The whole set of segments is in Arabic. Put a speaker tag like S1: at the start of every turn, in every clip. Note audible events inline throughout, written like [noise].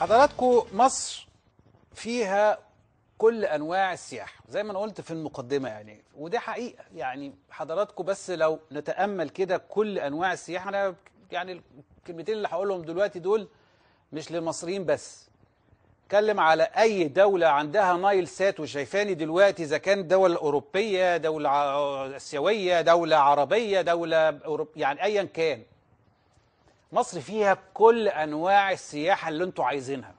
S1: حضراتكم مصر فيها كل انواع السياحه زي ما انا قلت في المقدمه يعني ودي حقيقه يعني حضراتكم بس لو نتامل كده كل انواع السياحه انا يعني الكلمتين اللي هقولهم دلوقتي دول مش للمصريين بس اتكلم على اي دوله عندها نايل سات وشايفاني دلوقتي اذا كان دول اوروبيه دوله آه، اسيويه دوله عربيه دوله أوروب... يعني ايا كان مصر فيها كل أنواع السياحة اللي انتوا عايزينها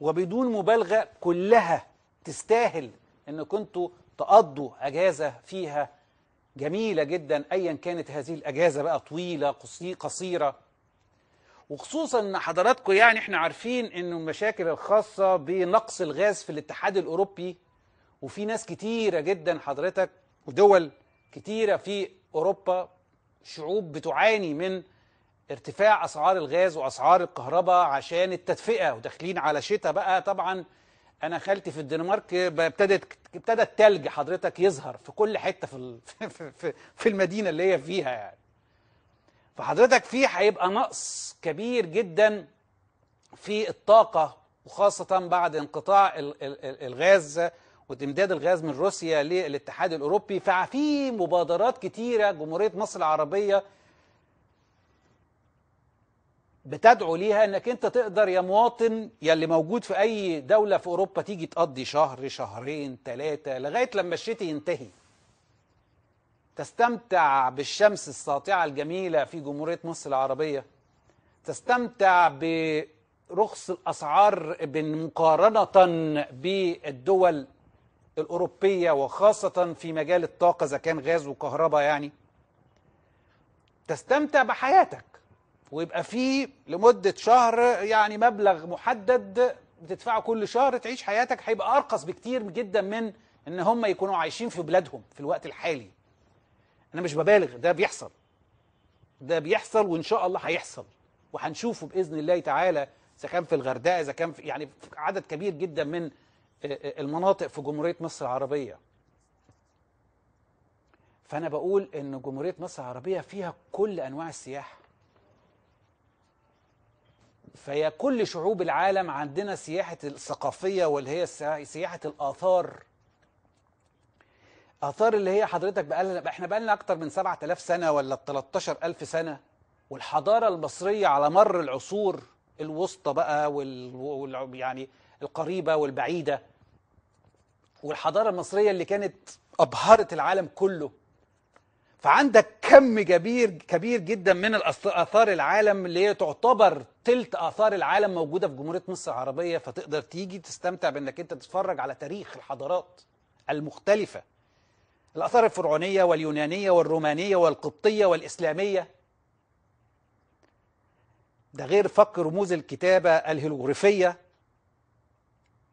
S1: وبدون مبالغة كلها تستاهل ان كنتوا تقضوا أجازة فيها جميلة جدا أيا كانت هذه الأجازة بقى طويلة قصيرة وخصوصا ان حضراتكم يعني احنا عارفين انه المشاكل الخاصة بنقص الغاز في الاتحاد الأوروبي وفي ناس كتيرة جدا حضرتك ودول كتيرة في أوروبا شعوب بتعاني من ارتفاع اسعار الغاز واسعار الكهرباء عشان التدفئه وداخلين على شتاء بقى طبعا انا خالتي في الدنمارك ابتدت ابتدى التلج حضرتك يظهر في كل حته في [laughs] في في المدينه اللي هي فيها يعني فحضرتك في هيبقى نقص كبير جدا في الطاقه وخاصه بعد انقطاع الغاز وامداد الغاز من روسيا للاتحاد الاوروبي ففي مبادرات كتيره جمهوريه مصر العربيه بتدعو ليها انك انت تقدر يا مواطن يا اللي موجود في اي دولة في اوروبا تيجي تقضي شهر شهرين ثلاثة لغاية لما الشتي ينتهي تستمتع بالشمس الساطعة الجميلة في جمهورية مصر العربية تستمتع برخص الأسعار مقارنة بالدول الأوروبية وخاصة في مجال الطاقة إذا كان غاز وكهرباء يعني تستمتع بحياتك ويبقى فيه لمدة شهر يعني مبلغ محدد بتدفعه كل شهر تعيش حياتك هيبقى أرقص بكتير جدا من إن هم يكونوا عايشين في بلادهم في الوقت الحالي أنا مش ببالغ ده بيحصل ده بيحصل وإن شاء الله هيحصل وهنشوفه بإذن الله تعالى إذا كان في الغردقة إذا كان في يعني في عدد كبير جدا من آه، آه، المناطق في جمهورية مصر العربية فأنا بقول إن جمهورية مصر العربية فيها كل أنواع السياحة فيا كل شعوب العالم عندنا سياحة الثقافية واللي هي سياحة الآثار آثار اللي هي حضرتك بقالنا احنا بقالنا أكتر من 7000 سنة ولا 13000 سنة والحضارة المصرية على مر العصور الوسطى بقى وال يعني القريبة والبعيدة والحضارة المصرية اللي كانت أبهرت العالم كله فعندك كم كبير كبير جدا من اثار العالم اللي هي تعتبر تلت اثار العالم موجوده في جمهوريه مصر العربيه فتقدر تيجي تستمتع بانك انت تتفرج على تاريخ الحضارات المختلفه الاثار الفرعونيه واليونانيه والرومانيه والقبطيه والاسلاميه ده غير فك رموز الكتابه الهيروغليفيه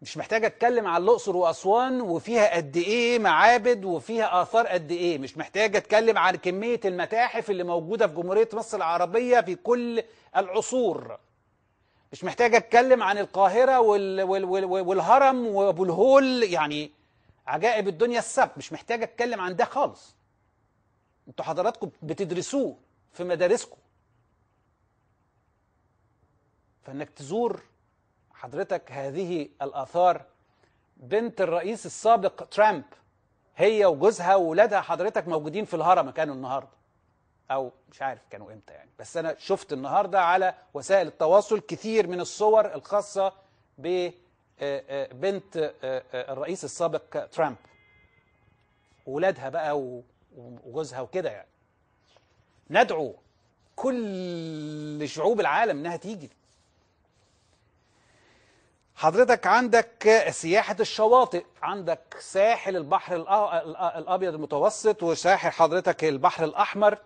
S1: مش محتاج اتكلم على الاقصر واسوان وفيها قد ايه معابد وفيها اثار قد ايه مش محتاج اتكلم عن كميه المتاحف اللي موجوده في جمهوريه مصر العربيه في كل العصور مش محتاج اتكلم عن القاهره وال... وال... وال... والهرم وابو الهول يعني عجائب الدنيا السبت مش محتاج اتكلم عن ده خالص انتوا حضراتكم بتدرسوه في مدارسكم فانك تزور حضرتك هذه الآثار بنت الرئيس السابق ترامب هي وجوزها وولادها حضرتك موجودين في الهرم كانوا النهارده او مش عارف كانوا امتى يعني بس انا شفت النهارده على وسائل التواصل كثير من الصور الخاصه ببنت آه، آه، آه، الرئيس السابق ترامب وولادها بقى وجوزها وكده يعني ندعو كل شعوب العالم انها تيجي حضرتك عندك سياحة الشواطئ عندك ساحل البحر الأبيض المتوسط وساحل حضرتك البحر الأحمر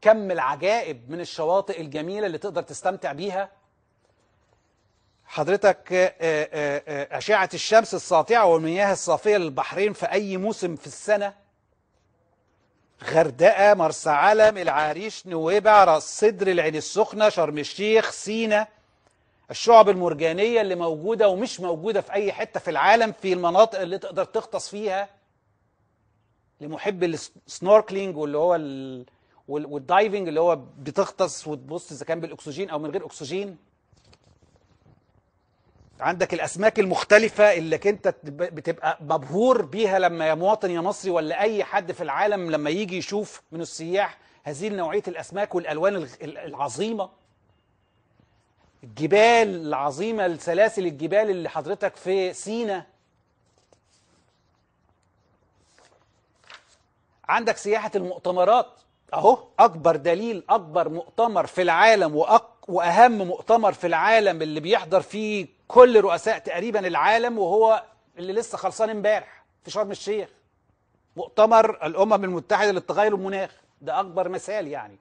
S1: كم العجائب من الشواطئ الجميلة اللي تقدر تستمتع بيها حضرتك أشعة الشمس الساطعة والمياه الصافية للبحرين في أي موسم في السنة غردقة مرسى علم العريش نويبع راس صدر العين السخنة شرم الشيخ سينا الشعب المرجانية اللي موجودة ومش موجودة في أي حتة في العالم في المناطق اللي تقدر تغطس فيها لمحب السنوركلينج واللي هو ال... والدايفنج اللي هو بتغطس وتبص إذا كان بالأكسجين أو من غير أكسجين عندك الأسماك المختلفة اللي أنت بتبقى مبهور بيها لما يا مواطن يا مصري ولا أي حد في العالم لما يجي يشوف من السياح هذه نوعية الأسماك والألوان العظيمة الجبال العظيمة السلاسل الجبال اللي حضرتك في سينا عندك سياحة المؤتمرات أهو أكبر دليل أكبر مؤتمر في العالم وأك وأهم مؤتمر في العالم اللي بيحضر فيه كل رؤساء تقريبا العالم وهو اللي لسه خلصان امبارح في شرم الشيخ مؤتمر الأمم المتحدة للتغير المناخ ده أكبر مثال يعني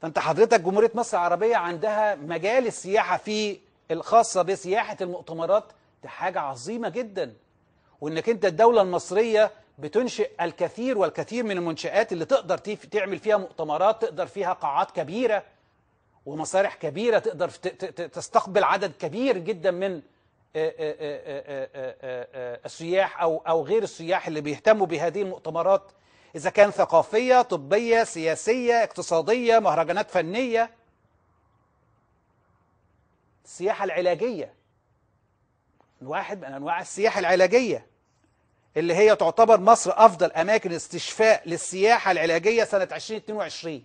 S1: فانت حضرتك جمهورية مصر العربية عندها مجال السياحة في الخاصة بسياحة المؤتمرات دي حاجة عظيمة جدا وانك انت الدولة المصرية بتنشئ الكثير والكثير من المنشآت اللي تقدر تعمل فيها مؤتمرات تقدر فيها قاعات كبيرة ومسارح كبيرة تقدر تستقبل عدد كبير جدا من السياح أو أو غير السياح اللي بيهتموا بهذه المؤتمرات إذا كان ثقافية طبية سياسية اقتصادية مهرجانات فنية السياحة العلاجية واحد من أنواع السياحة العلاجية اللي هي تعتبر مصر أفضل أماكن استشفاء للسياحة العلاجية سنة 2022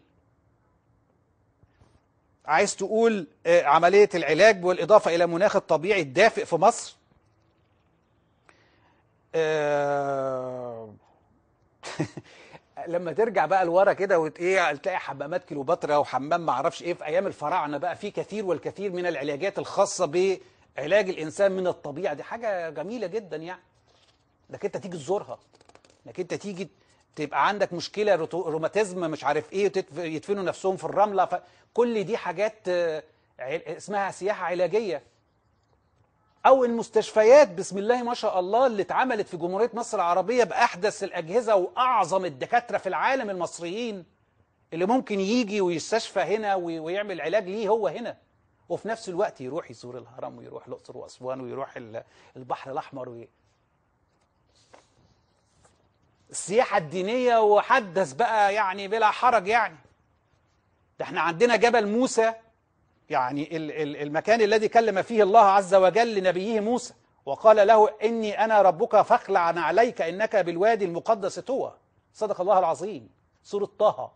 S1: عايز تقول آه، عملية العلاج والإضافة إلى مناخ الطبيعي الدافئ في مصر آه، لما ترجع بقى لورا كده وتلاقي تلاقي حمامات كليوباترا وحمام معرفش ايه في ايام الفراعنه بقى في كثير والكثير من العلاجات الخاصه بعلاج الانسان من الطبيعه دي حاجه جميله جدا يعني انك انت تيجي تزورها انك انت تيجي تبقى عندك مشكله روماتيزم مش عارف ايه يدفنوا نفسهم في الرمله فكل دي حاجات آه، اسمها سياحه علاجيه أو المستشفيات بسم الله ما شاء الله اللي اتعملت في جمهورية مصر العربية بأحدث الأجهزة وأعظم الدكاترة في العالم المصريين اللي ممكن يجي ويستشفى هنا ويعمل علاج ليه هو هنا وفي نفس الوقت يروح يزور الهرم ويروح الأقصر وأسوان ويروح البحر الأحمر وي... السياحة الدينية وحدث بقى يعني بلا حرج يعني ده احنا عندنا جبل موسى يعني المكان الذي كلم فيه الله عز وجل لنبيه موسى وقال له إني أنا ربك فاخلع عليك إنك بالوادي المقدس طوى صدق الله العظيم سورة طه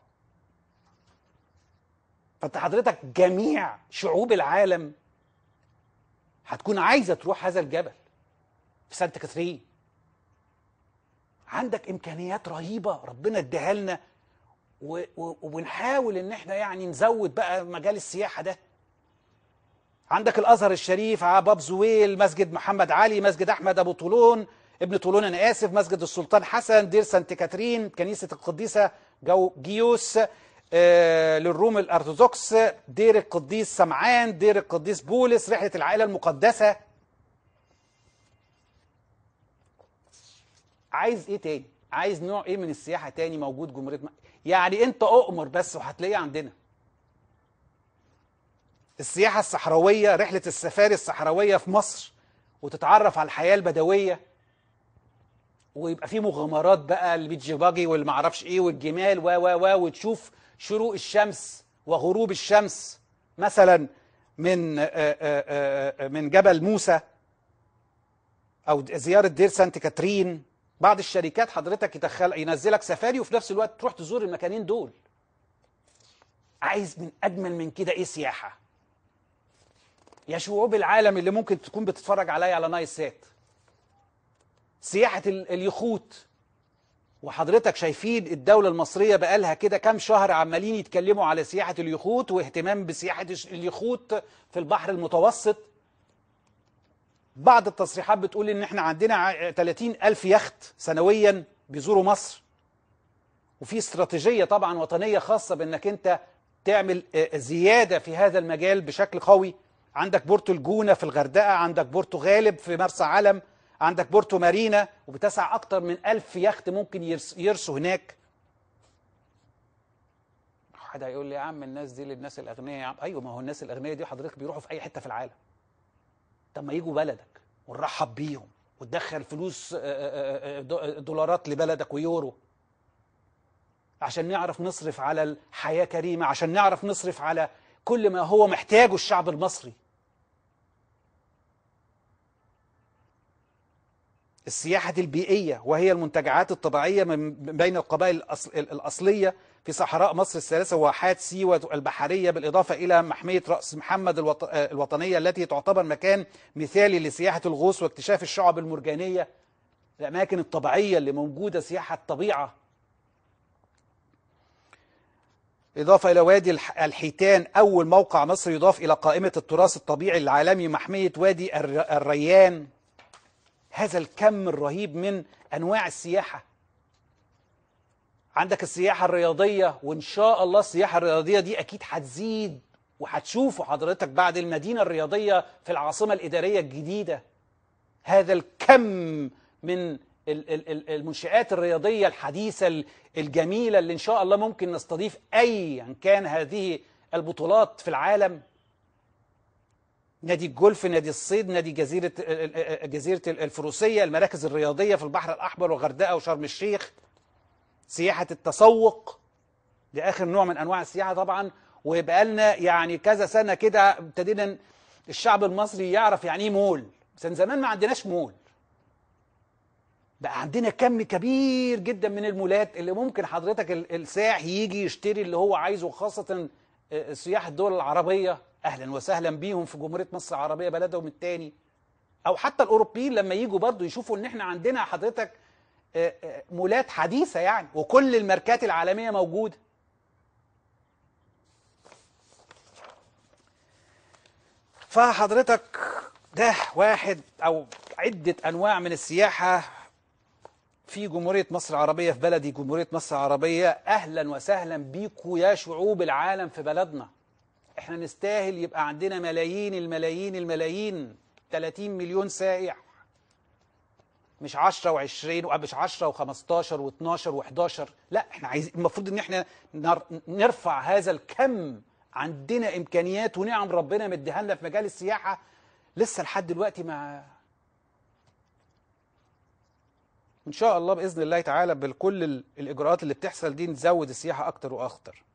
S1: فأنت حضرتك جميع شعوب العالم هتكون عايزة تروح هذا الجبل في سانت كاترين عندك إمكانيات رهيبة ربنا اديها لنا ونحاول إن احنا يعني نزود بقى مجال السياحة ده عندك الأزهر الشريف آه، باب زويل مسجد محمد علي مسجد أحمد أبو طولون ابن طولون أنا آسف مسجد السلطان حسن دير سانت كاترين كنيسة القديسة جو جيوس آه للروم الأرثوذكس دير القديس سمعان دير القديس بولس رحلة العائلة المقدسة عايز ايه تاني عايز نوع ايه من السياحة تاني موجود جمهورية يعني انت اؤمر بس وهتلاقيه عندنا السياحة الصحراوية رحلة السفاري الصحراوية في مصر وتتعرف على الحياة البدوية ويبقى في مغامرات بقى البيتش باجي والمعرفش ايه والجمال و و و وتشوف شروق الشمس وغروب الشمس مثلا من آه، آه، آه، من جبل موسى او زياره دير سانت كاترين بعض الشركات حضرتك يدخل ينزلك سفاري وفي نفس الوقت تروح تزور المكانين دول عايز من اجمل من كده ايه سياحه يا شعوب العالم اللي ممكن تكون بتتفرج عليا على نايسات سياحة اليخوت وحضرتك شايفين الدولة المصرية بقالها كده كام شهر عمالين يتكلموا على سياحة اليخوت واهتمام بسياحة اليخوت في البحر المتوسط بعض التصريحات بتقول ان احنا عندنا 30 ألف يخت سنويا بيزوروا مصر وفي استراتيجية طبعا وطنية خاصة بانك انت تعمل زيادة في هذا المجال بشكل قوي عندك بورتو الجونة في الغردقة عندك بورتو غالب في مرسى علم عندك بورتو مارينا وبتسع أكتر من ألف يخت ممكن يرسوا هناك حد هيقول لي يا عم الناس دي للناس الأغنياء يا عم أيوة ما هو الناس الأغنياء دي حضرتك بيروحوا في أي حتة في العالم طب ما يجوا بلدك ونرحب بيهم وتدخل فلوس آه، آه، آه، دولارات لبلدك ويورو عشان نعرف نصرف على الحياة كريمة عشان نعرف نصرف على كل ما هو محتاجه الشعب المصري السياحة البيئية وهي المنتجعات الطبيعية من بين القبائل الأصلية في صحراء مصر الثلاثة واحات سيوة البحرية بالإضافة إلى محمية رأس محمد الوطنية التي تعتبر مكان مثالي لسياحة الغوص واكتشاف الشعب المرجانية الأماكن الطبيعية اللي موجودة سياحة الطبيعة إضافة إلى وادي الحيتان أول موقع مصري يضاف إلى قائمة التراث الطبيعي العالمي محمية وادي الريان هذا الكم الرهيب من أنواع السياحة عندك السياحة الرياضية وإن شاء الله السياحة الرياضية دي أكيد هتزيد وهتشوفوا حضرتك بعد المدينة الرياضية في العاصمة الإدارية الجديدة هذا الكم من المنشآت الرياضية الحديثة الجميلة اللي إن شاء الله ممكن نستضيف أيا كان هذه البطولات في العالم نادي الجولف نادي الصيد نادي جزيرة آه، آه، آه، جزيرة الفروسية المراكز الرياضية في البحر الأحمر وغردقه وشرم الشيخ سياحة التسوق دي آخر نوع من أنواع السياحة طبعا وبقالنا يعني كذا سنة كده ابتدينا الشعب المصري يعرف يعني إيه مول بس زمان ما عندناش مول بقى عندنا كم كبير جدا من المولات اللي ممكن حضرتك السائح يجي يشتري اللي هو عايزه خاصة سياح الدول العربية أهلا وسهلا بيهم في جمهورية مصر العربية بلدهم التاني أو حتى الأوروبيين لما يجوا برضو يشوفوا إن إحنا عندنا حضرتك آه، آه، مولات حديثة يعني وكل الماركات العالمية موجودة فحضرتك ده واحد أو عدة أنواع من السياحة في جمهورية مصر العربية في بلدي جمهورية مصر العربية أهلا وسهلا بيكوا يا شعوب العالم في بلدنا احنا نستاهل يبقى عندنا ملايين الملايين الملايين 30 مليون سائح مش 10 و20 مش 10 و15 و12 و11 لا احنا عايزين المفروض ان احنا نرفع هذا الكم عندنا امكانيات ونعم ربنا مديها لنا في مجال السياحه لسه لحد دلوقتي ما ان شاء الله باذن الله تعالى بكل الاجراءات اللي بتحصل دي نزود السياحه اكتر واخطر